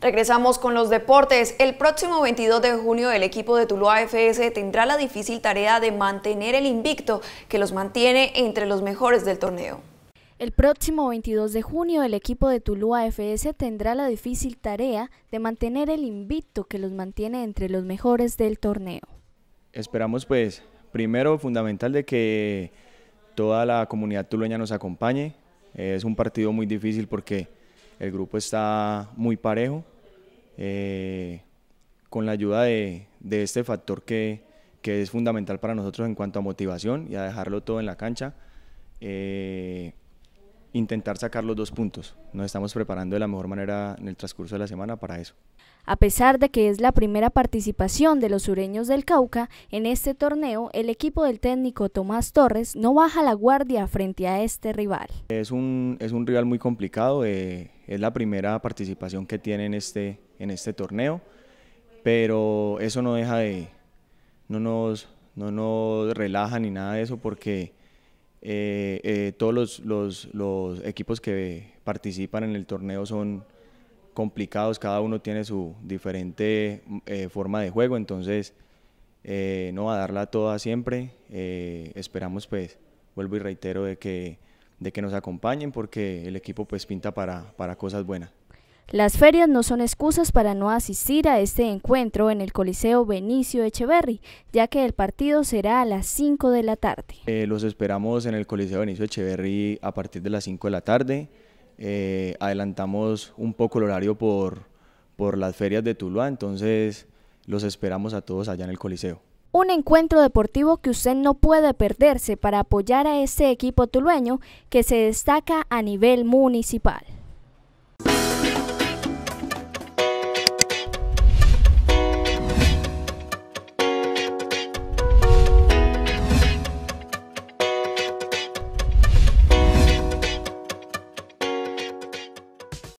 Regresamos con los deportes. El próximo 22 de junio el equipo de Tuluá FS tendrá la difícil tarea de mantener el invicto que los mantiene entre los mejores del torneo. El próximo 22 de junio el equipo de Tuluá FS tendrá la difícil tarea de mantener el invicto que los mantiene entre los mejores del torneo. Esperamos pues primero fundamental de que toda la comunidad tulueña nos acompañe. Es un partido muy difícil porque el grupo está muy parejo, eh, con la ayuda de, este factor que, es fundamental para nosotros en cuanto a motivación y a dejarlo todo en la cancha. Eh, intentar sacar los dos puntos. Nos estamos preparando de la mejor manera en el transcurso de la semana para eso. A pesar de que es la primera participación de los sureños del Cauca, en este torneo el equipo del técnico Tomás Torres no baja la guardia frente a este rival. Es un, es un rival muy complicado, eh, es la primera participación que tiene en este, en este torneo, pero eso no deja de, no nos, no nos relaja ni nada de eso porque eh, eh, todos los, equipos que participan en el torneo son complicados, cada uno tiene su diferente eh, forma de juego, entonces no va a darla toda siempre, esperamos pues, vuelvo y reitero de que de que nos acompañen porque el equipo pues pinta para, para cosas buenas. Las ferias no son excusas para no asistir a este encuentro en el Coliseo Benicio Echeverri, ya que el partido será a las 5 de la tarde. Eh, los esperamos en el Coliseo Benicio Echeverri a partir de las 5 de la tarde. Eh, adelantamos un poco el horario por, por las ferias de Tuluá, entonces los esperamos a todos allá en el Coliseo. Un encuentro deportivo que usted no puede perderse para apoyar a este equipo tulueño que se destaca a nivel municipal.